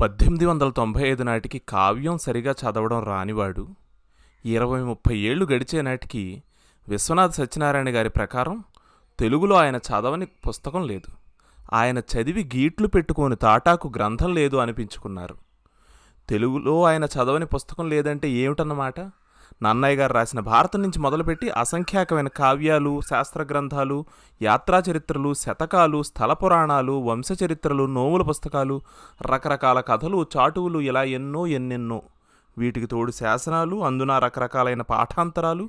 పద్దెనిమిది వందల తొంభై ఐదు నాటికి కావ్యం సరిగా చదవడం రానివాడు ఇరవై ముప్పై ఏళ్ళు గడిచే నాటికి విశ్వనాథ్ సత్యనారాయణ గారి ప్రకారం తెలుగులో ఆయన చదవని పుస్తకం లేదు ఆయన చదివి గీట్లు పెట్టుకోని తాటాకు గ్రంథం లేదు అనిపించుకున్నారు తెలుగులో ఆయన చదవని పుస్తకం లేదంటే ఏమిటన్నమాట నన్నయ్య గారు రాసిన భారతం నుంచి మొదలుపెట్టి అసంఖ్యాకమైన కావ్యాలు శాస్త్ర గ్రంథాలు యాత్రా చరిత్రలు శతకాలు స్థల పురాణాలు వంశచరిత్రలు నోముల పుస్తకాలు రకరకాల కథలు చాటువులు ఇలా ఎన్నో ఎన్నెన్నో వీటికి తోడు శాసనాలు అందున రకరకాలైన పాఠాంతరాలు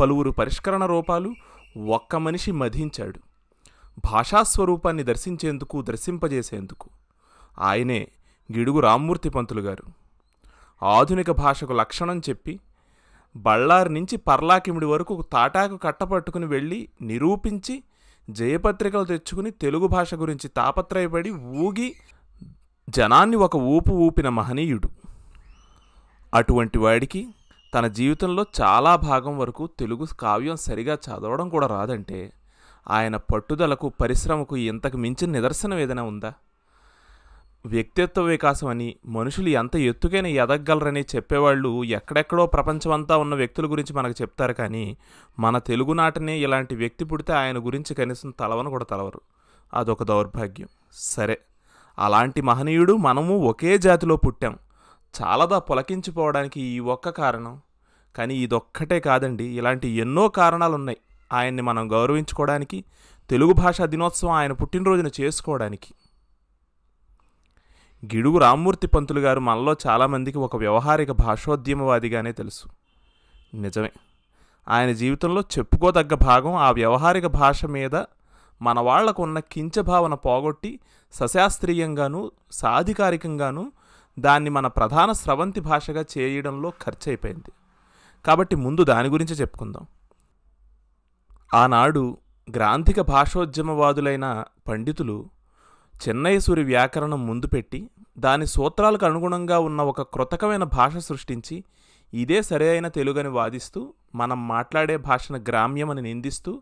పలువురు పరిష్కరణ రూపాలు ఒక్క మనిషి మధించాడు భాషాస్వరూపాన్ని దర్శించేందుకు దర్శింపజేసేందుకు ఆయనే గిడుగు రామ్మూర్తి పంతులు గారు ఆధునిక భాషకు లక్షణం చెప్పి బళ్ళారి నుంచి పర్లాకిమిడి వరకు తాటాకు కట్టపట్టుకుని వెళ్ళి నిరూపించి జయపత్రికలు తెచ్చుకుని తెలుగు భాష గురించి తాపత్రయపడి ఊగి జనాన్ని ఒక ఊపు ఊపిన మహనీయుడు అటువంటి వాడికి తన జీవితంలో చాలా భాగం వరకు తెలుగు కావ్యం సరిగా చదవడం కూడా రాదంటే ఆయన పట్టుదలకు పరిశ్రమకు ఇంతకు మించిన నిదర్శనం ఏదైనా ఉందా వ్యక్తిత్వ వికాసం అని మనుషులు ఎంత ఎత్తుకైన ఎదగలరని చెప్పేవాళ్ళు ఎక్కడెక్కడో ప్రపంచమంతా ఉన్న వ్యక్తుల గురించి మనకు చెప్తారు కానీ మన తెలుగునాటనే ఇలాంటి వ్యక్తి పుడితే ఆయన గురించి కనీసం తలవను కూడా తలవరు అదొక దౌర్భాగ్యం సరే అలాంటి మహనీయుడు మనము ఒకే జాతిలో పుట్టాం చాలాదా పొలకించిపోవడానికి ఈ ఒక్క కారణం కానీ ఇదొక్కటే కాదండి ఇలాంటి ఎన్నో కారణాలు ఉన్నాయి ఆయన్ని మనం గౌరవించుకోవడానికి తెలుగు భాషా దినోత్సవం ఆయన పుట్టినరోజున చేసుకోవడానికి గిడుగు రామ్మూర్తి పంతులు గారు మనలో చాలామందికి ఒక వ్యవహారిక భాషోద్యమవాదిగానే తెలుసు నిజమే ఆయన జీవితంలో చెప్పుకోదగ్గ భాగం ఆ వ్యవహారిక భాష మీద మన వాళ్లకు ఉన్న కించభావన పోగొట్టి సశాస్త్రీయంగాను సాధికారికంగాను దాన్ని మన ప్రధాన స్రవంతి భాషగా చేయడంలో ఖర్చు అయిపోయింది కాబట్టి ముందు దాని గురించి చెప్పుకుందాం ఆనాడు గ్రాంథిక భాషోద్యమవాదులైన పండితులు చెన్నయసూరి సూరి వ్యాకరణం ముందు పెట్టి దాని సూత్రాలకు అనుగుణంగా ఉన్న ఒక కృతకమైన భాష సృష్టించి ఇదే సరైన తెలుగని వాదిస్తూ మనం మాట్లాడే భాషను గ్రామ్యమని నిందిస్తూ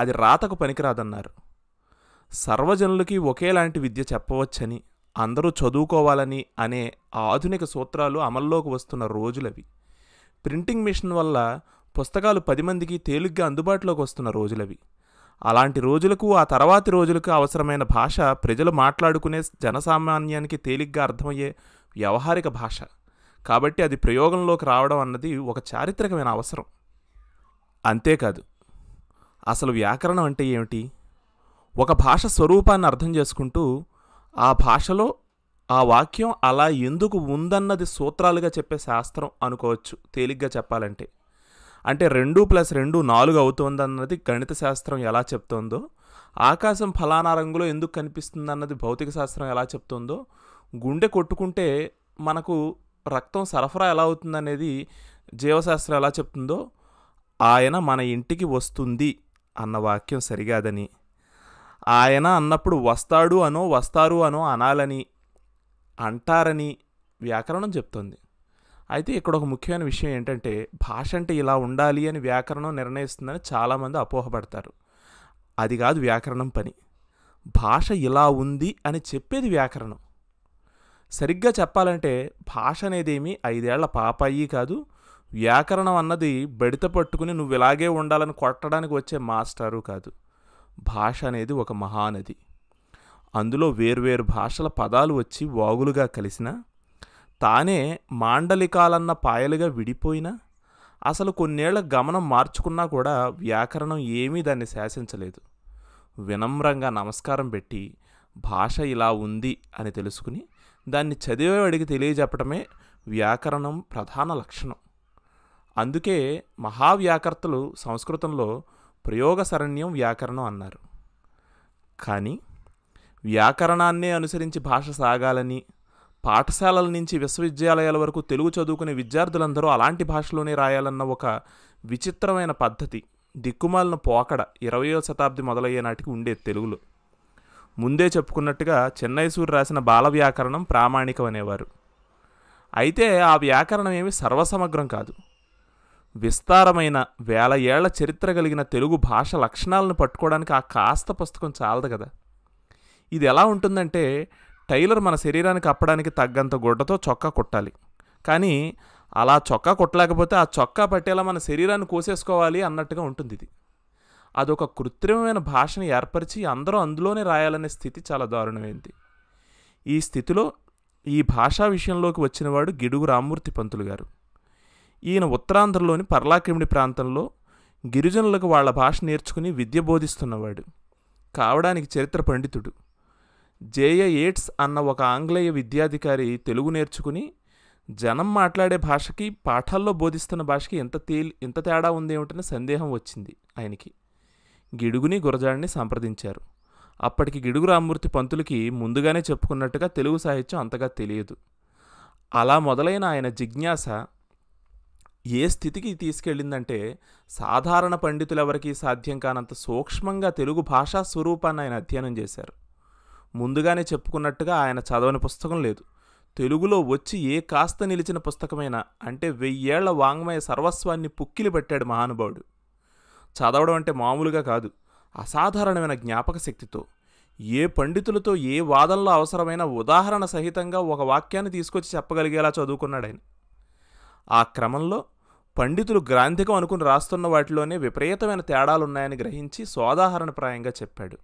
అది రాతకు పనికిరాదన్నారు సర్వజనులకి ఒకేలాంటి విద్య చెప్పవచ్చని అందరూ చదువుకోవాలని అనే ఆధునిక సూత్రాలు అమల్లోకి వస్తున్న రోజులవి ప్రింటింగ్ మిషన్ వల్ల పుస్తకాలు పది మందికి తేలిగ్గా అందుబాటులోకి వస్తున్న రోజులవి అలాంటి రోజులకు ఆ తర్వాతి రోజులకు అవసరమైన భాష ప్రజలు మాట్లాడుకునే జనసామాన్యానికి తేలిగ్గా అర్థమయ్యే వ్యవహారిక భాష కాబట్టి అది ప్రయోగంలోకి రావడం అన్నది ఒక చారిత్రకమైన అవసరం అంతేకాదు అసలు వ్యాకరణం అంటే ఏమిటి ఒక భాష స్వరూపాన్ని అర్థం చేసుకుంటూ ఆ భాషలో ఆ వాక్యం అలా ఎందుకు ఉందన్నది సూత్రాలుగా చెప్పే శాస్త్రం అనుకోవచ్చు తేలిగ్గా చెప్పాలంటే అంటే రెండు ప్లస్ రెండు నాలుగు అవుతుంది అన్నది గణిత శాస్త్రం ఎలా చెప్తుందో ఆకాశం ఫలానా రంగులో ఎందుకు కనిపిస్తుంది అన్నది భౌతిక శాస్త్రం ఎలా చెప్తుందో గుండె కొట్టుకుంటే మనకు రక్తం సరఫరా ఎలా అవుతుంది అనేది జీవశాస్త్రం ఎలా చెప్తుందో ఆయన మన ఇంటికి వస్తుంది అన్న వాక్యం సరికాదని ఆయన అన్నప్పుడు వస్తాడు అనో వస్తారు అనో అనాలని అంటారని వ్యాకరణం చెప్తుంది అయితే ఇక్కడ ఒక ముఖ్యమైన విషయం ఏంటంటే భాష అంటే ఇలా ఉండాలి అని వ్యాకరణం నిర్ణయిస్తుందని చాలామంది అపోహపడతారు అది కాదు వ్యాకరణం పని భాష ఇలా ఉంది అని చెప్పేది వ్యాకరణం సరిగ్గా చెప్పాలంటే భాష అనేదేమి ఐదేళ్ల అయ్యి కాదు వ్యాకరణం అన్నది బడిత పట్టుకుని నువ్వు ఇలాగే ఉండాలని కొట్టడానికి వచ్చే మాస్టారు కాదు భాష అనేది ఒక మహానది అందులో వేర్వేరు భాషల పదాలు వచ్చి వాగులుగా కలిసినా తానే మాండలికాలన్న పాయలుగా విడిపోయినా అసలు కొన్నేళ్ల గమనం మార్చుకున్నా కూడా వ్యాకరణం ఏమీ దాన్ని శాసించలేదు వినమ్రంగా నమస్కారం పెట్టి భాష ఇలా ఉంది అని తెలుసుకుని దాన్ని చదివేవాడికి తెలియజెప్పడమే వ్యాకరణం ప్రధాన లక్షణం అందుకే మహావ్యాకర్తలు సంస్కృతంలో ప్రయోగసరణ్యం వ్యాకరణం అన్నారు కానీ వ్యాకరణాన్నే అనుసరించి భాష సాగాలని పాఠశాలల నుంచి విశ్వవిద్యాలయాల వరకు తెలుగు చదువుకునే విద్యార్థులందరూ అలాంటి భాషలోనే రాయాలన్న ఒక విచిత్రమైన పద్ధతి దిక్కుమాలను పోకడ ఇరవయో శతాబ్ది మొదలయ్యే నాటికి ఉండే తెలుగులో ముందే చెప్పుకున్నట్టుగా చెన్నైసూరు రాసిన బాల వ్యాకరణం ప్రామాణికం అనేవారు అయితే ఆ వ్యాకరణం ఏమి సర్వసమగ్రం కాదు విస్తారమైన వేల ఏళ్ల చరిత్ర కలిగిన తెలుగు భాష లక్షణాలను పట్టుకోవడానికి ఆ కాస్త పుస్తకం చాలదు కదా ఇది ఎలా ఉంటుందంటే టైలర్ మన శరీరానికి అప్పడానికి తగ్గంత గుడ్డతో చొక్కా కుట్టాలి కానీ అలా చొక్కా కుట్టలేకపోతే ఆ చొక్కా పట్టేలా మన శరీరాన్ని కోసేసుకోవాలి అన్నట్టుగా ఉంటుంది ఇది అదొక కృత్రిమమైన భాషను ఏర్పరిచి అందరూ అందులోనే రాయాలనే స్థితి చాలా దారుణమైంది ఈ స్థితిలో ఈ భాషా విషయంలోకి వచ్చినవాడు గిడుగు రామ్మూర్తి పంతులు గారు ఈయన ఉత్తరాంధ్రలోని పర్లాకిమిడి ప్రాంతంలో గిరిజనులకు వాళ్ళ భాష నేర్చుకుని విద్య బోధిస్తున్నవాడు కావడానికి చరిత్ర పండితుడు జేఏ ఏట్స్ అన్న ఒక ఆంగ్లేయ విద్యాధికారి తెలుగు నేర్చుకుని జనం మాట్లాడే భాషకి పాఠాల్లో బోధిస్తున్న భాషకి ఎంత తేలి ఎంత తేడా ఉందేమిటనే సందేహం వచ్చింది ఆయనకి గిడుగుని గురజాడిని సంప్రదించారు అప్పటికి గిడుగు రామ్మూర్తి పంతులకి ముందుగానే చెప్పుకున్నట్టుగా తెలుగు సాహిత్యం అంతగా తెలియదు అలా మొదలైన ఆయన జిజ్ఞాస ఏ స్థితికి తీసుకెళ్ళిందంటే సాధారణ పండితులెవరికీ సాధ్యం కానంత సూక్ష్మంగా తెలుగు భాషా స్వరూపాన్ని ఆయన అధ్యయనం చేశారు ముందుగానే చెప్పుకున్నట్టుగా ఆయన చదవని పుస్తకం లేదు తెలుగులో వచ్చి ఏ కాస్త నిలిచిన పుస్తకమైనా అంటే వెయ్యేళ్ల వాంగ్మయ సర్వస్వాన్ని పుక్కిలి పెట్టాడు మహానుభావుడు చదవడం అంటే మామూలుగా కాదు అసాధారణమైన జ్ఞాపక శక్తితో ఏ పండితులతో ఏ వాదనలో అవసరమైన ఉదాహరణ సహితంగా ఒక వాక్యాన్ని తీసుకొచ్చి చెప్పగలిగేలా చదువుకున్నాడు ఆయన ఆ క్రమంలో పండితులు గ్రాంధికం అనుకుని రాస్తున్న వాటిలోనే విపరీతమైన తేడాలున్నాయని గ్రహించి సోదాహరణప్రాయంగా చెప్పాడు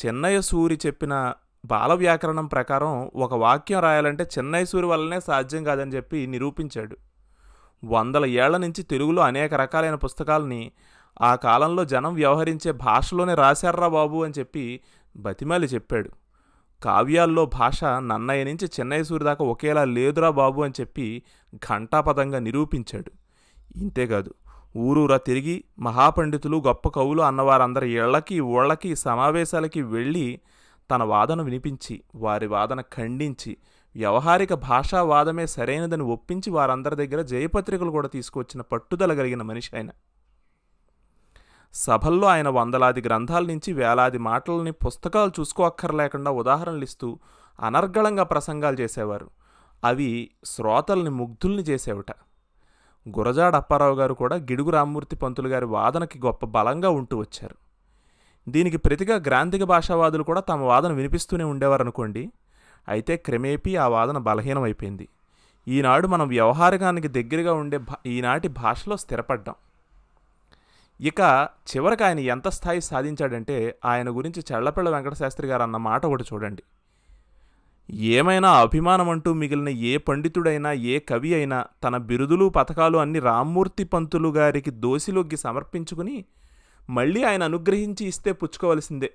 చెన్నయ్య సూరి చెప్పిన బాల వ్యాకరణం ప్రకారం ఒక వాక్యం రాయాలంటే చిన్నయ్య సూరి వల్లనే సాధ్యం కాదని చెప్పి నిరూపించాడు వందల ఏళ్ల నుంచి తెలుగులో అనేక రకాలైన పుస్తకాలని ఆ కాలంలో జనం వ్యవహరించే భాషలోనే రాశారా బాబు అని చెప్పి బతిమాలి చెప్పాడు కావ్యాల్లో భాష నన్నయ్య నుంచి చెన్నయ్య సూరి దాకా ఒకేలా లేదురా బాబు అని చెప్పి ఘంటాపదంగా నిరూపించాడు ఇంతేకాదు ఊరూరా తిరిగి మహాపండితులు గొప్ప కవులు అన్నవారందరి ఇళ్లకి ఊళ్ళకి సమావేశాలకి వెళ్ళి తన వాదన వినిపించి వారి వాదన ఖండించి వ్యవహారిక భాషా వాదమే సరైనదని ఒప్పించి వారందరి దగ్గర జయపత్రికలు కూడా తీసుకొచ్చిన పట్టుదల కలిగిన మనిషి ఆయన సభల్లో ఆయన వందలాది గ్రంథాల నుంచి వేలాది మాటలని పుస్తకాలు చూసుకోక్కర్లేకుండా ఉదాహరణలు ఇస్తూ అనర్గళంగా ప్రసంగాలు చేసేవారు అవి శ్రోతల్ని ముగ్ధుల్ని చేసేవట గురజాడ అప్పారావు గారు కూడా గిడుగు రామ్మూర్తి పంతులు గారి వాదనకి గొప్ప బలంగా ఉంటూ వచ్చారు దీనికి ప్రతిగా గ్రాంధిక భాషావాదులు కూడా తమ వాదన వినిపిస్తూనే ఉండేవారనుకోండి అయితే క్రమేపీ ఆ వాదన బలహీనమైపోయింది ఈనాడు మనం వ్యవహారికానికి దగ్గరగా ఉండే ఈనాటి భాషలో స్థిరపడ్డాం ఇక చివరికి ఆయన ఎంత స్థాయి సాధించాడంటే ఆయన గురించి చల్లపిళ్ళ వెంకటశాస్త్రి గారు అన్న మాట ఒకటి చూడండి ఏమైనా అభిమానమంటూ మిగిలిన ఏ పండితుడైనా ఏ కవి అయినా తన బిరుదులు పథకాలు అన్ని రామ్మూర్తి పంతులు గారికి దోషిలోకి సమర్పించుకుని మళ్ళీ ఆయన అనుగ్రహించి ఇస్తే పుచ్చుకోవలసిందే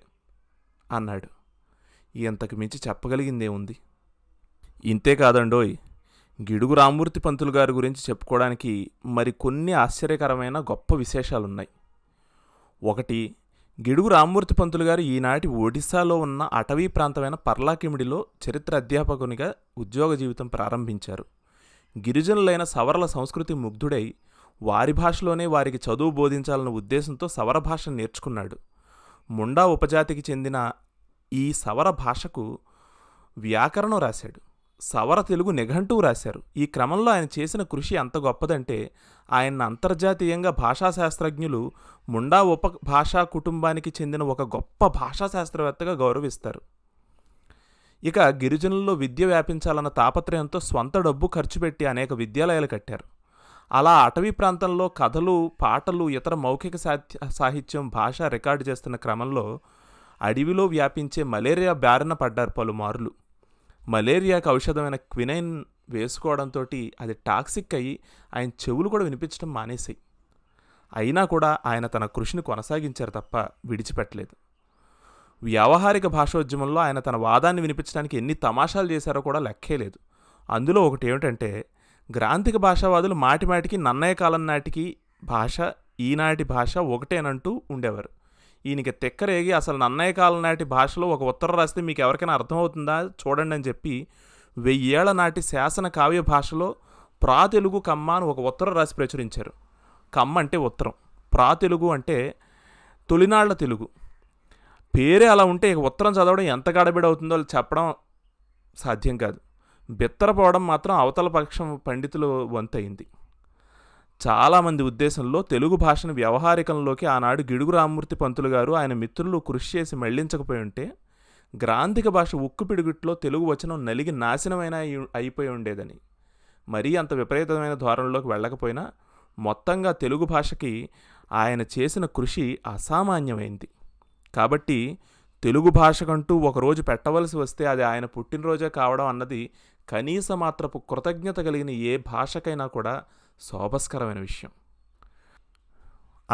అన్నాడు ఇంతకు మించి చెప్పగలిగిందే ఉంది ఇంతే కాదండోయ్ గిడుగు రామ్మూర్తి పంతులు గారి గురించి చెప్పుకోవడానికి మరికొన్ని ఆశ్చర్యకరమైన గొప్ప విశేషాలున్నాయి ఒకటి గిడుగు రామ్మూర్తి పంతులు గారు ఈనాటి ఒడిశాలో ఉన్న అటవీ ప్రాంతమైన పర్లాకిమిడిలో చరిత్ర అధ్యాపకునిగా ఉద్యోగ జీవితం ప్రారంభించారు గిరిజనులైన సవరల సంస్కృతి ముగ్ధుడై వారి భాషలోనే వారికి చదువు బోధించాలన్న ఉద్దేశంతో సవర భాష నేర్చుకున్నాడు ముండా ఉపజాతికి చెందిన ఈ సవర భాషకు వ్యాకరణం రాశాడు సవర తెలుగు నిఘంటూ రాశారు ఈ క్రమంలో ఆయన చేసిన కృషి అంత గొప్పదంటే ఆయన అంతర్జాతీయంగా భాషా శాస్త్రజ్ఞులు ముండా ఉప భాషా కుటుంబానికి చెందిన ఒక గొప్ప భాషా శాస్త్రవేత్తగా గౌరవిస్తారు ఇక గిరిజనుల్లో విద్య వ్యాపించాలన్న తాపత్రయంతో స్వంత డబ్బు ఖర్చు పెట్టి అనేక విద్యాలయాలు కట్టారు అలా అటవీ ప్రాంతంలో కథలు పాటలు ఇతర మౌఖిక సాహిత్యం భాష రికార్డు చేస్తున్న క్రమంలో అడవిలో వ్యాపించే మలేరియా బారిన పడ్డారు పలుమార్లు మలేరియాకు ఔషధమైన క్వినైన్ వేసుకోవడంతో అది టాక్సిక్ అయ్యి ఆయన చెవులు కూడా వినిపించడం మానేశాయి అయినా కూడా ఆయన తన కృషిని కొనసాగించారు తప్ప విడిచిపెట్టలేదు వ్యావహారిక భాషోద్యమంలో ఆయన తన వాదాన్ని వినిపించడానికి ఎన్ని తమాషాలు చేశారో కూడా లెక్కే లేదు అందులో ఒకటి ఏమిటంటే గ్రాంథిక భాషావాదులు మాటిమాటికి నన్నయ్య కాలం నాటికి భాష ఈనాటి భాష ఒకటేనంటూ ఉండేవారు ఈయనకి తిక్కరేగి అసలు నన్నయ్య కాలం నాటి భాషలో ఒక ఉత్తరం రాస్తే మీకు ఎవరికైనా అర్థమవుతుందా చూడండి అని చెప్పి వెయ్యేళ్ల నాటి శాసన కావ్య భాషలో ప్రా తెలుగు కమ్మ అని ఒక ఉత్తరం రాసి ప్రచురించారు కమ్మ అంటే ఉత్తరం ప్రా తెలుగు అంటే తొలినాళ్ల తెలుగు పేరే అలా ఉంటే ఉత్తరం చదవడం ఎంత గడబిడవుతుందో చెప్పడం సాధ్యం కాదు బిత్తరపోవడం మాత్రం అవతల పక్షం పండితులు వంతయింది చాలామంది ఉద్దేశంలో తెలుగు భాషను వ్యవహారికంలోకి ఆనాడు గిడుగు రామ్మూర్తి పంతులు గారు ఆయన మిత్రులు కృషి చేసి మళ్లించకపోయి ఉంటే గ్రాంధిక భాష ఉక్కు పిడుగుట్లో తెలుగు వచనం నలిగి నాశనమైన అయిపోయి ఉండేదని మరీ అంత విపరీతమైన ధోరణిలోకి వెళ్ళకపోయినా మొత్తంగా తెలుగు భాషకి ఆయన చేసిన కృషి అసామాన్యమైంది కాబట్టి తెలుగు భాషకంటూ ఒకరోజు పెట్టవలసి వస్తే అది ఆయన పుట్టినరోజే కావడం అన్నది కనీస మాత్రపు కృతజ్ఞత కలిగిన ఏ భాషకైనా కూడా శోభస్కరమైన విషయం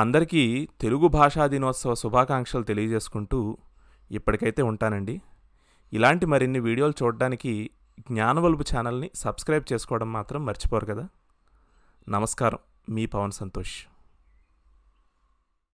అందరికీ తెలుగు భాషా దినోత్సవ శుభాకాంక్షలు తెలియజేసుకుంటూ ఇప్పటికైతే ఉంటానండి ఇలాంటి మరిన్ని వీడియోలు చూడడానికి జ్ఞానవల్పు ఛానల్ని సబ్స్క్రైబ్ చేసుకోవడం మాత్రం మర్చిపోరు కదా నమస్కారం మీ పవన్ సంతోష్